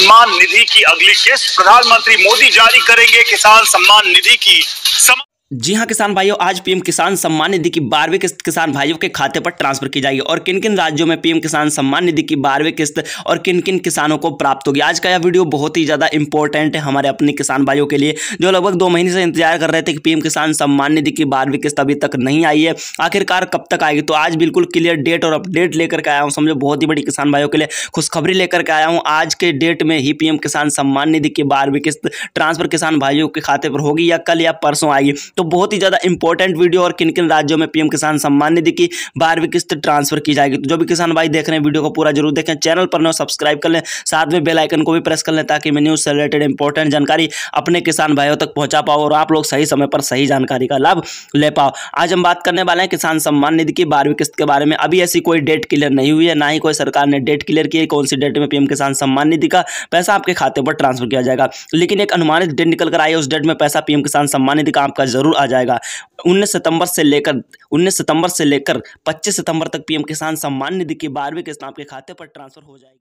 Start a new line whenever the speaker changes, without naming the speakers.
सम्मान निधि की अगली किस्त प्रधानमंत्री मोदी जारी करेंगे किसान सम्मान निधि की सम... जी हाँ किसान भाइयों आज पीएम किसान सम्मान निधि की बारहवीं किस्त किसान भाइयों के खाते पर ट्रांसफर की जाएगी और किन किन राज्यों में पीएम किसान सम्मान निधि की बारहवीं किस्त और किन किन किसानों को प्राप्त होगी आज का यह वीडियो बहुत ही ज़्यादा इंपॉर्टेंट है हमारे अपने किसान भाइयों के लिए जो लगभग दो महीने से इंतजार कर रहे थे कि पीएम किसान सम्मान निधि की बारहवीं किस्त अभी तक नहीं आई है आखिरकार कब तक आएगी तो आज बिल्कुल क्लियर डेट और अपडेट लेकर के आया हूँ समझो बहुत ही बड़ी किसान भाइयों के लिए खुशखबरी लेकर के आया हूँ आज के डेट में ही पीएम किसान सम्मान निधि की बारहवीं किस्त ट्रांसफर किसान भाइयों के खाते पर होगी या कल या परसों आएगी तो बहुत ही ज़्यादा इंपॉर्टेंट वीडियो और किन किन राज्यों में पीएम किसान सम्मान निधि की बारहवीं किस्त ट्रांसफर की जाएगी तो जो भी किसान भाई देख रहे हैं वीडियो को पूरा जरूर देखें चैनल पर नो सब्सक्राइब कर लें साथ में बेलाइकन को भी प्रेस कर लें ताकि मैं न्यूज़ से रिलेटेड इंपॉर्टेंट जानकारी अपने किसान भाइयों तक पहुंचा पाओ और आप लोग सही समय पर सही जानकारी का लाभ ले पाओ आज हम बात करने वाले हैं किसान सम्मान निधि की बारहवीं किस्त के बारे में अभी ऐसी कोई डेट क्लियर नहीं हुई है ना ही कोई सरकार ने डेट क्लियर की है कौन सी डेट में पीएम किसान सम्मान निधि का पैसा आपके खाते पर ट्रांसफर किया जाएगा लेकिन एक अनुमानित डेट निकल कर आई है उस डेट में पैसा पीएम किसान सम्मान निधि का आपका जरूर जरूर आ जाएगा उन्नीस सितंबर से लेकर उन्नीस सितंबर से लेकर पच्चीस सितंबर तक पीएम किसान सम्मान निधि की बारहवीं किस्त आपके खाते पर ट्रांसफर हो जाएगी